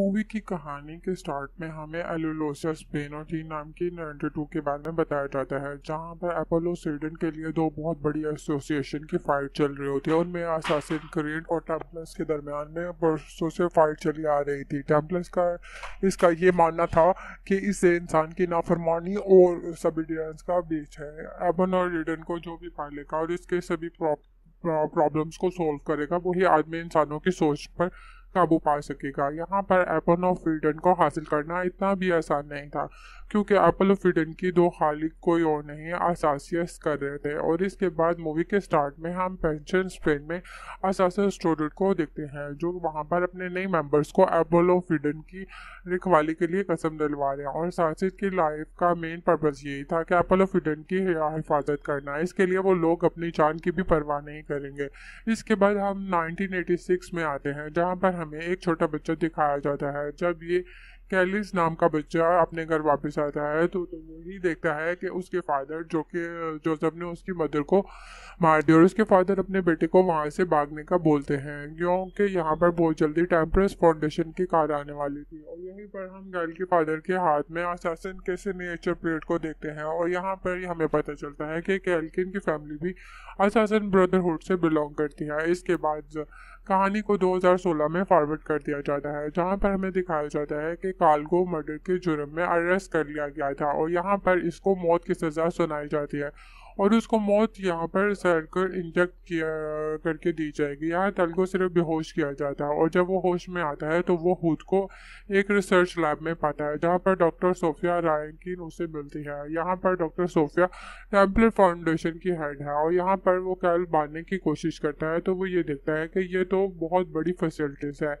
movie की कहानी के स्टार्ट में हमें और स्पेनोटी नाम की नाइनटी टू के बारे में बताया जाता है जहां पर अपोलो सीडन के लिए दो बहुत बड़ी एसोसिएशन की फाइट चल रही होती है उनमें असासिन क्रीड और टेम्पलस के दरमियान में बरसों से फाइट चली आ रही थी टेम्पलस का इसका ये मानना था कि इससे इंसान की नाफरमानी और सबिडियंस का बीच है एबन और रिडन को जो भी पालेगा और इसके सभी प्रॉब्लम्स को सोल्व करेगा वही आदमी इंसानों की सोच पर काबू पा सकेगा यहाँ पर एपोलो फ्रीडन को हासिल करना इतना भी आसान नहीं था क्योंकि एपोलो फ्रीडन की दो खालिक कोई और नहीं असासियस कर रहे थे और इसके बाद मूवी के स्टार्ट में हम पेंशन स्पेन में असासियस स्टूडेंट को देखते हैं जो वहाँ पर अपने नए मेंबर्स को एपोलो फ्रीडन की रखवाली के लिए कसम दिलवा रहे हैं और सासिस की लाइफ का मेन पर्पज़ यही था कि एपोलो फ्रीडन की हिफाजत करना इसके लिए वो लोग अपनी जान की भी परवाह नहीं करेंगे इसके बाद हम नाइनटीन में आते हैं जहाँ पर हमें एक छोटा बच्चा दिखाया जाता है जब ये कैलिस नाम का बच्चा अपने घर वापस आता है तो, तो वही देखता है कि उसके फादर जो कि जोसेफ ने उसकी मदर को मार दिया और उसके फादर अपने बेटे को वहाँ से भागने का बोलते हैं क्योंकि यहाँ पर बहुत जल्दी टेम्परेस फाउंडेशन की कार आने वाली थी और यहीं पर हम गर्ल के फादर के हाथ में असासन के सिग्नेचर प्लेट को देखते हैं और यहाँ पर हमें पता चलता है कि कैलकिन की फैमिली भी असासन ब्रदरहुड से बिलोंग करती है इसके बाद कहानी को 2016 में फॉरवर्ड कर दिया जाता है जहां पर हमें दिखाया जाता है कि कालगो मर्डर के जुर्म में अरेस्ट कर लिया गया था और यहाँ पर इसको मौत की सज़ा सुनाई जाती है और उसको मौत यहाँ पर सर कर इंजेक्ट किया करके दी जाएगी यहाँ तल को सिर्फ बेहोश किया जाता है और जब वो होश में आता है तो वो खुद को एक रिसर्च लैब में पाता है जहाँ पर डॉक्टर सोफिया रायकिन उसे मिलती है यहाँ पर डॉक्टर सोफिया टेम्पलेट फाउंडेशन की हेड है और यहाँ पर वो कैल बांधने की कोशिश करता है तो वो ये देखता है कि ये तो बहुत बड़ी फैसिलिटीज़ है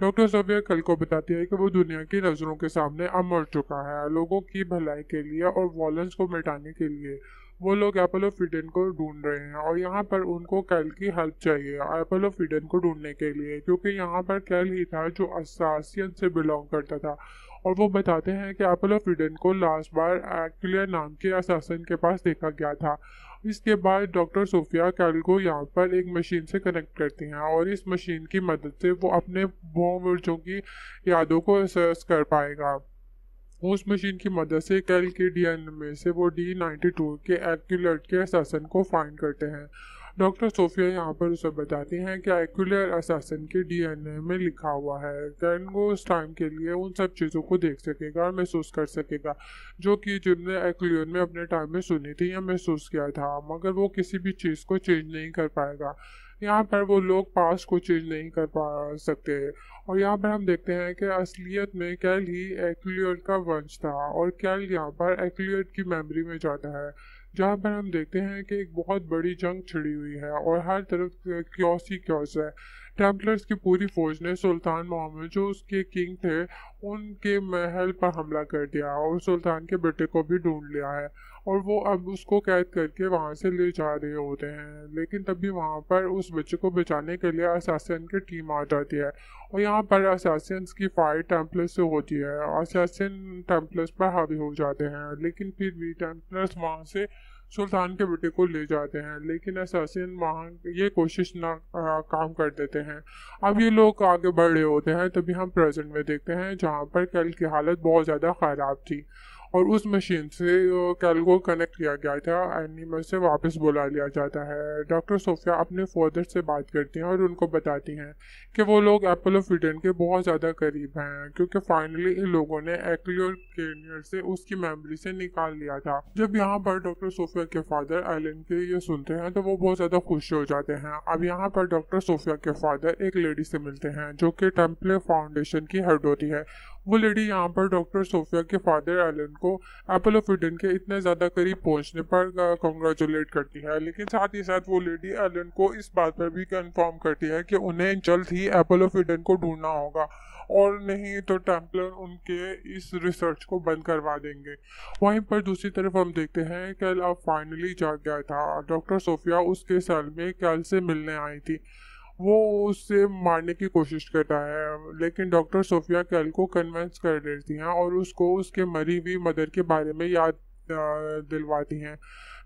डॉक्टर सोफिया कल को बताती है कि वो दुनिया की नज़रों के सामने अमर चुका है लोगों की भलाई के लिए और वॉलेंस को मिटाने के लिए वो लोग एपोलो फिडन को ढूंढ रहे हैं और यहाँ पर उनको कैल की हेल्प चाहिए एपोलो फिडन को ढूंढने के लिए क्योंकि यहाँ पर कैल ही था जो असासियन से बिलोंग करता था और वो बताते हैं कि एपोलो फिडन को लास्ट बार एक्लियर नाम के असासन के पास देखा गया था इसके बाद डॉक्टर सोफिया कैल को यहाँ पर एक मशीन से कनेक्ट करती हैं और इस मशीन की मदद से वो अपने बहुमर्जों की यादों को सर्च कर पाएगा उस मशीन की मदद से कैल के डीएनए में से वो डी नाइन्टी टू के एक्यूलेट के असासन को फाइंड करते हैं डॉक्टर सोफिया यहाँ पर उसे बताती हैं कि एक्यूलर असासन के डीएनए में लिखा हुआ है कैन वो उस टाइम के लिए उन सब चीज़ों को देख सकेगा और महसूस कर सकेगा जो कि जिनने एक्लियर में अपने टाइम में सुनी थी या महसूस किया था मगर वो किसी भी चीज़ को चेंज नहीं कर पाएगा यहाँ पर वो लोग पास को चेंज नहीं कर पा सकते और यहाँ पर हम देखते हैं कि असलियत में कैल ही एक्लियड का वंश था और कैल यहाँ पर एक्लियड की मेमोरी में जाता है जहाँ पर हम देखते हैं कि एक बहुत बड़ी जंग छिड़ी हुई है और हर तरफ क्योस ही क्योस है टेम्पलर्स की पूरी फौज ने सुल्तान मोहम्मद जो उसके किंग थे उनके महल पर हमला कर दिया और सुल्तान के बेटे को भी ढूंढ लिया है और वो अब उसको कैद करके वहाँ से ले जा रहे होते हैं लेकिन तभी वहाँ पर उस बच्चे को बचाने के लिए असासन की टीम आ जाती है और यहाँ पर असासन की फाइट टेम्पलस से होती है असासन टेम्पलस पर हावी हो जाते हैं लेकिन फिर भी टेम्पलस वहाँ से सुल्तान के बेटे को ले जाते हैं लेकिन असासन वहाँ ये कोशिश ना आ, काम कर देते हैं अब ये लोग आगे बढ़ रहे होते हैं तभी हम प्रेजेंट में देखते हैं जहाँ पर कल की हालत बहुत ज़्यादा ख़राब थी और उस मशीन से कैल को कनेक्ट किया गया था एनिमल से वापस बुला लिया जाता है डॉक्टर सोफिया अपने फादर से बात करती हैं और उनको बताती हैं कि वो लोग एप्पल ऑफ इडन के बहुत ज़्यादा करीब हैं क्योंकि फाइनली इन लोगों ने एक्लियर केनियर से उसकी मेमोरी से निकाल लिया था जब यहाँ पर डॉक्टर सोफिया के फादर एलन के ये सुनते हैं तो वो बहुत ज़्यादा खुश हो जाते हैं अब यहाँ पर डॉक्टर सोफिया के फादर एक लेडी से मिलते हैं जो कि टेम्पले फाउंडेशन की हेड होती है वो लेडी यहाँ पर डॉक्टर सोफिया के फादर एलन को ऑफ इडन के इतने ज़्यादा करीब पहुँचने पर कंग्रेचुलेट करती है लेकिन साथ ही साथ वो लेडी एलन को इस बात पर भी कंफर्म करती है कि उन्हें जल्द ही ऑफ इडन को ढूंढना होगा और नहीं तो टेम्पलर उनके इस रिसर्च को बंद करवा देंगे वहीं पर दूसरी तरफ हम देखते हैं कैल अब फाइनली जाग गया था डॉक्टर सोफिया उसके सेल में कैल से मिलने आई थी वो उसे मारने की कोशिश करता है लेकिन डॉक्टर सोफिया कैल को कन्वेंस कर देती हैं और उसको उसके मरी हुई मदर के बारे में याद दिलवाती हैं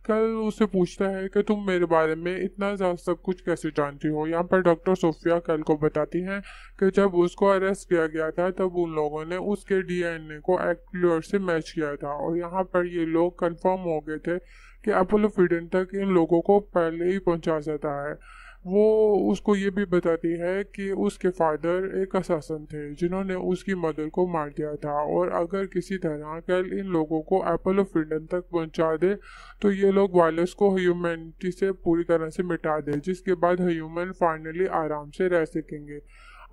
कल उसे पूछता है कि तुम मेरे बारे में इतना ज़्यादा सब कुछ कैसे जानती हो यहाँ पर डॉक्टर सोफिया कल को बताती हैं कि जब उसको अरेस्ट किया गया था तब उन लोगों ने उसके डीएनए को एक्टर से मैच किया था और यहाँ पर ये लोग कंफर्म हो गए थे कि अपोलो तक इन लोगों को पहले ही पहुँचा जाता है वो उसको ये भी बताती है कि उसके फादर एक असासन थे जिन्होंने उसकी मदर को मार दिया था और अगर किसी तरह कल इन लोगों को एप्पल ऑफ फ्रीडम तक पहुंचा दे तो ये लोग वायलस को ह्यूमैनिटी से पूरी तरह से मिटा दे जिसके बाद ह्यूमन फाइनली आराम से रह सकेंगे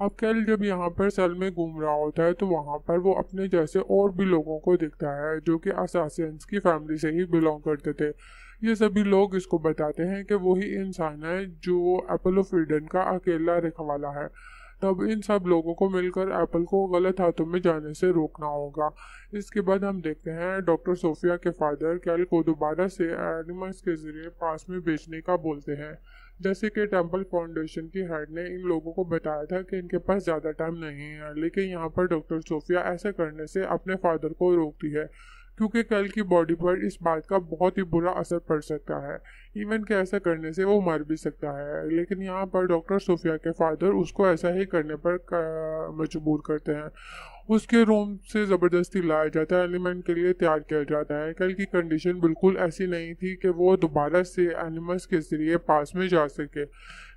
अब कैल जब यहाँ पर सेल में घूम रहा होता है तो वहाँ पर वो अपने जैसे और भी लोगों को दिखता है जो कि असासियंस की फैमिली से ही बिलोंग करते थे ये सभी लोग इसको बताते हैं कि वही इंसान है जो एप्पल ऑफ का अकेला रखवाला है तब इन सब लोगों को मिलकर एप्पल को गलत हाथों में जाने से रोकना होगा इसके बाद हम देखते हैं डॉक्टर सोफिया के फादर कैल को दोबारा से एनिमल्स के जरिए पास में बेचने का बोलते हैं जैसे कि टेम्पल फाउंडेशन की हेड ने इन लोगों को बताया था कि इनके पास ज़्यादा टाइम नहीं है लेकिन यहाँ पर डॉक्टर सोफिया ऐसा करने से अपने फादर को रोकती है क्योंकि कल की बॉडी पर इस बात का बहुत ही बुरा असर पड़ सकता है इवन के ऐसा करने से वो मर भी सकता है लेकिन यहाँ पर डॉक्टर सोफिया के फादर उसको ऐसा ही करने पर मजबूर करते हैं उसके रूम से ज़बरदस्ती लाया जाता है एलिमेंट के लिए तैयार किया जाता है कल की कंडीशन बिल्कुल ऐसी नहीं थी कि वो दोबारा से एनिमल्स के ज़रिए पास में जा सके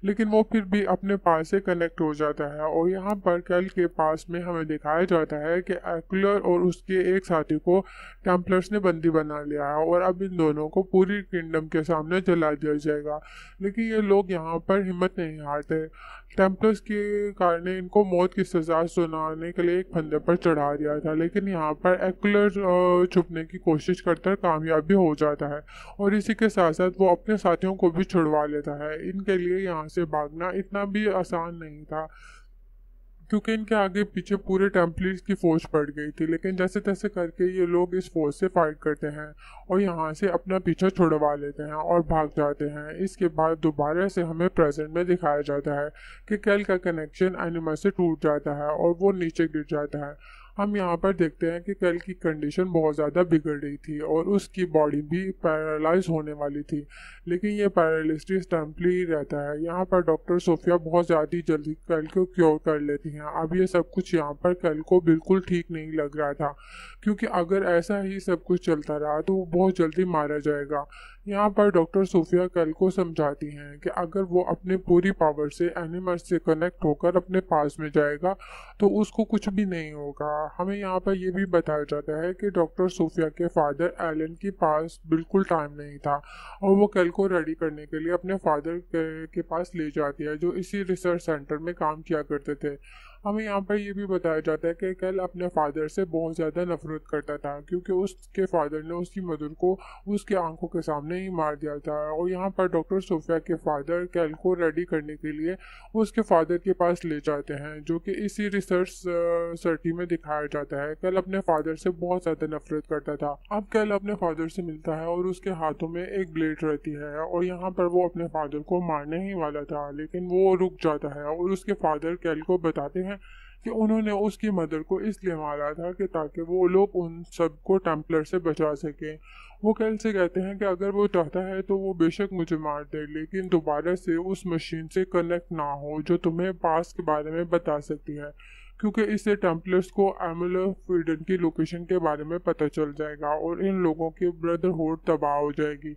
लेकिन वो फिर भी अपने पास से कनेक्ट हो जाता है और यहाँ पर कल के पास में हमें दिखाया जाता है कि एक्लर और उसके एक साथी को टेम्पलर्स ने बंदी बना लिया है और अब इन दोनों को पूरी किंगडम के सामने जला दिया जाएगा लेकिन ये लोग यहाँ पर हिम्मत नहीं हारते टेम्पलर्स के कारण इनको मौत की सजा सुनाने के लिए एक फंदे पर चढ़ा दिया था लेकिन यहाँ पर एक्लर छुपने की कोशिश करता है कामयाब भी हो जाता है और इसी के साथ साथ वो अपने साथियों को भी छुड़वा लेता है इनके लिए यहाँ से भागना इतना भी आसान नहीं था क्योंकि इनके आगे पीछे पूरे टेम्पलीस की फौज पड़ गई थी लेकिन जैसे तैसे करके ये लोग इस फौज से फाइट करते हैं और यहाँ से अपना पीछा छुड़वा लेते हैं और भाग जाते हैं इसके बाद दोबारा से हमें प्रेजेंट में दिखाया जाता है कि कैल का कनेक्शन एनिमल से टूट जाता है और वो नीचे गिर जाता है हम यहाँ पर देखते हैं कि कल की कंडीशन बहुत ज़्यादा बिगड़ रही थी और उसकी बॉडी भी पैरालाइज होने वाली थी लेकिन ये पैरालिस्टिस टेम्पली रहता है यहाँ पर डॉक्टर सोफिया बहुत ज़्यादा जल्दी कल को क्योर कर लेती हैं अब ये सब कुछ यहाँ पर कल को बिल्कुल ठीक नहीं लग रहा था क्योंकि अगर ऐसा ही सब कुछ चलता रहा तो वो बहुत जल्दी मारा जाएगा यहाँ पर डॉक्टर सोफिया कल को समझाती हैं कि अगर वो अपने पूरी पावर से एनिमल्स से कनेक्ट होकर अपने पास में जाएगा तो उसको कुछ भी नहीं होगा हमें यहाँ पर यह भी बताया जाता है कि डॉक्टर सोफिया के फादर एलन के पास बिल्कुल टाइम नहीं था और वो कल को रेडी करने के लिए अपने फादर के, के पास ले जाती है जो इसी रिसर्च सेंटर में काम किया करते थे हमें यहाँ पर यह भी बताया जाता है कि कैल अपने फादर से बहुत ज़्यादा नफरत करता था क्योंकि उसके फादर ने उसकी मदर को उसके आंखों के सामने ही मार दिया था और यहाँ पर डॉक्टर सोफिया के फादर कैल को रेडी करने के लिए उसके फादर के पास ले जाते हैं जो कि इसी रिसर्च सर्टी में दिखाया जाता है कैल अपने फादर से बहुत ज़्यादा नफरत करता था अब कैल अपने फादर से मिलता है और उसके हाथों में एक ब्लेड रहती है और यहाँ पर वो अपने फादर को मारने ही वाला था लेकिन वो रुक जाता है और उसके फादर कैल को बताते हैं हैं कि उन्होंने उसकी मदर को इसलिए मारा था कि ताकि वो लोग उन सबको टेम्पलर से बचा सकें वो कैल से कहते हैं कि अगर वो चाहता है तो वो बेशक मुझे मार दे लेकिन दोबारा से उस मशीन से कनेक्ट ना हो जो तुम्हें पास के बारे में बता सकती है क्योंकि इससे टेम्पलर्स को एमल फ्रीडन की लोकेशन के बारे में पता चल जाएगा और इन लोगों की ब्रदरहुड तबाह हो जाएगी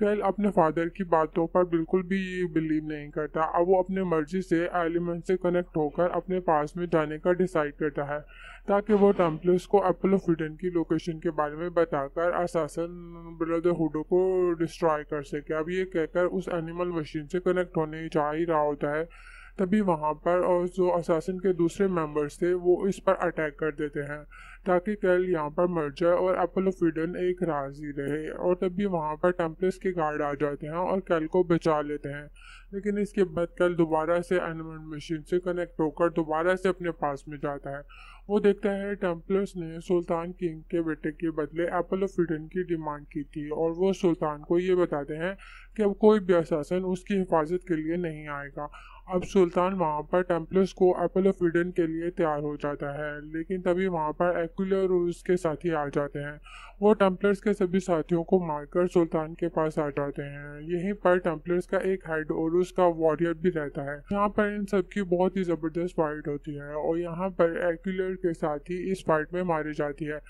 फैल अपने फादर की बातों पर बिल्कुल भी बिलीव नहीं करता अब वो अपने मर्जी से एलिमेंट से कनेक्ट होकर अपने पास में जाने का डिसाइड करता है ताकि वो टम्पल्स को अपोलो फ्रीडन की लोकेशन के बारे में बताकर असासन ब्रदरहुडो को डिस्ट्रॉय कर सके अब ये कहकर उस एनिमल मशीन से कनेक्ट होने जा ही रहा होता है तभी वहाँ पर और जो असासिन के दूसरे मेंबर्स थे वो इस पर अटैक कर देते हैं ताकि कैल यहाँ पर मर जाए और अपोलो फिडन एक राजी रहे और तभी वहाँ पर टेम्पल्स के गार्ड आ जाते हैं और कैल को बचा लेते हैं लेकिन इसके बाद कैल दोबारा से एनिमल मशीन से कनेक्ट होकर दोबारा से अपने पास में जाता है वो देखता है टेम्पल्स ने सुल्तान किंग के बेटे के बदले एप्पल ऑफ की डिमांड की थी और वो सुल्तान को ये बताते हैं कि अब कोई भी असासन उसकी हिफाजत के लिए नहीं आएगा अब सुल्तान वहाँ पर टेम्पलर्स को एपल ऑफ ईडन के लिए तैयार हो जाता है लेकिन तभी वहाँ पर एक्विलर और उसके साथी आ जाते हैं वो टेम्पलर्स के सभी साथियों को मारकर सुल्तान के पास आ जाते हैं यहीं पर टेम्पलर्स का एक हेड और उसका वॉरियर भी रहता है यहाँ पर इन सब की बहुत ही ज़बरदस्त फाइट होती है और यहाँ पर एक्विलर के साथी इस फाइट में मारी जाती है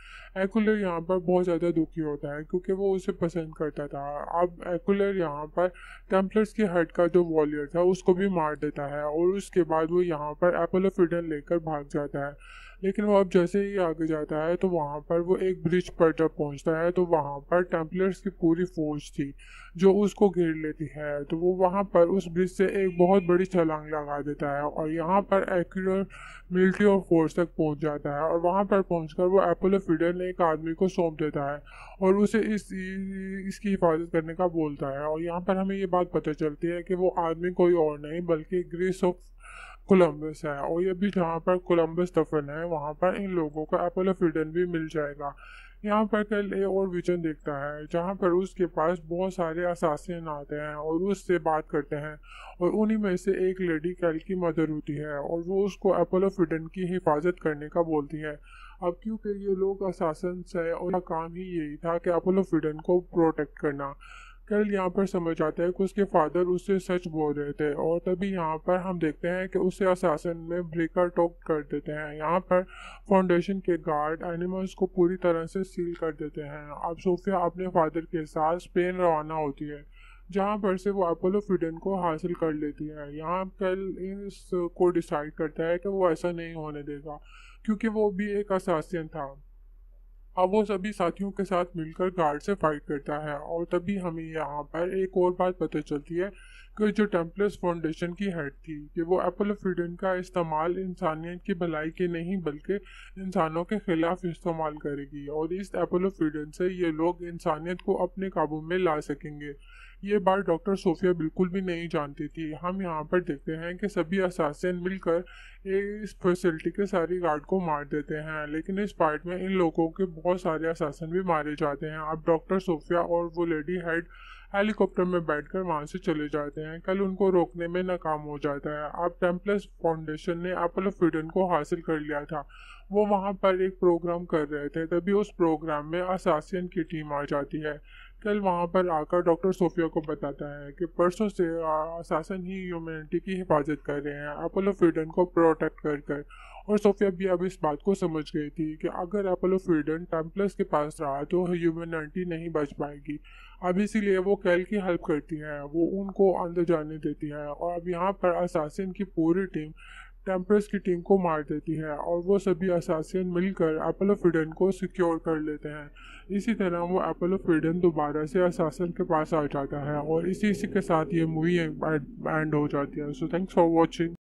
एक्विलर यहाँ पर बहुत ज़्यादा दुखी होता है क्योंकि वो उसे पसंद करता था अब एक्विलर यहाँ पर टेम्पलर्स की हेड का जो वॉरियर था उसको भी मार देता लेता है और उसके बाद वो यहाँ पर एपोलो फिडन लेकर भाग जाता है लेकिन वो अब जैसे ही आगे जाता है तो वहाँ पर वो एक ब्रिज पर जब पहुँचता है तो वहाँ पर टेम्पलर्स की पूरी फौज थी जो उसको घेर लेती है तो वो वहाँ पर उस ब्रिज से एक बहुत बड़ी छलांग लगा देता है और यहाँ पर एक्यूर मिलिट्री और फोर्स तक पहुँच जाता है और वहाँ पर पहुँच वो एपोलो फिडर ने एक आदमी को सौंप देता है और उसे इस इसकी हिफाजत करने का बोलता है और यहाँ पर हमें ये बात पता चलती है कि वो आदमी कोई और नहीं बल्कि ग्रीस ऑफ कोलंबस है और ये भी जहाँ पर कोलंबस दफन है वहाँ पर इन लोगों को एपोलो फिडन भी मिल जाएगा यहाँ पर कल ए और विजन देखता है जहाँ पर उसके पास बहुत सारे असासीन आते हैं और उससे बात करते हैं और उन्हीं में से एक लेडी कल की मदर होती है और वो उसको एपोलो फिडन की हिफाजत करने का बोलती है अब क्योंकि ये लोग असासन है और काम ही यही था कि अपोलो फिडन को प्रोटेक्ट करना कल यहाँ पर समझ आता है कि उसके फादर उससे सच बोल रहे थे और तभी यहाँ पर हम देखते हैं कि उसे असासन में ब्रेकर टॉक कर देते हैं यहाँ पर फाउंडेशन के गार्ड एनिमल्स को पूरी तरह से सील कर देते हैं अब सोफिया अपने फादर के साथ स्पेन रवाना होती है जहाँ पर से वो अपोलो फ्रीडम को हासिल कर लेती है यहाँ कल इस को डिसाइड करता है कि वो ऐसा नहीं होने देगा क्योंकि वो भी एक असासन था अब वो सभी साथियों के साथ मिलकर गार्ड से फाइट करता है और तभी हमें यहाँ पर एक और बात पता चलती है जो टेम्पलर्स फाउंडेशन की हेड थी कि वो एप्पल फ्रीडम का इस्तेमाल इंसानियत की भलाई के नहीं बल्कि इंसानों के खिलाफ इस्तेमाल करेगी और इस एप्पल फ्रीडम से ये लोग इंसानियत को अपने काबू में ला सकेंगे ये बात डॉक्टर सोफिया बिल्कुल भी नहीं जानती थी हम यहाँ पर देखते हैं कि सभी असासन मिलकर इस फैसिलिटी के सारी गार्ड को मार देते हैं लेकिन इस पार्ट में इन लोगों के बहुत सारे असासन भी मारे जाते हैं अब डॉक्टर सोफिया और वो लेडी हेड हेलीकॉप्टर में बैठकर वहां से चले जाते हैं कल उनको रोकने में नाकाम हो जाता है अब टेम्पलस फाउंडेशन ने अपोलो फ्रीडन को हासिल कर लिया था वो वहां पर एक प्रोग्राम कर रहे थे तभी उस प्रोग्राम में असासियन की टीम आ जाती है कल वहाँ पर आकर डॉक्टर सोफिया को बताता है कि परसों से असासन ही ह्यूमैनिटी की हिफाजत कर रहे हैं अपोलो फ्रीडन को प्रोटेक्ट कर कर और सोफिया भी अब इस बात को समझ गई थी कि अगर अपोलो फ्रीडन टेम्पलर्स के पास रहा तो ह्यूमैनिटी नहीं बच पाएगी अब इसीलिए वो कैल की हेल्प करती है वो उनको अंदर जाने देती है और अब यहाँ पर असासिन की पूरी टीम टेम्परस की टीम को मार देती है और वो सभी असासियन मिलकर अपोलो फ्रीडन को सिक्योर कर लेते हैं इसी तरह वो अपोलो फ्रीडन दोबारा से असासन के पास आ जाता है और इसी इसी के साथ ये मूवी एंड हो जाती है सो थैंक्स फॉर वॉचिंग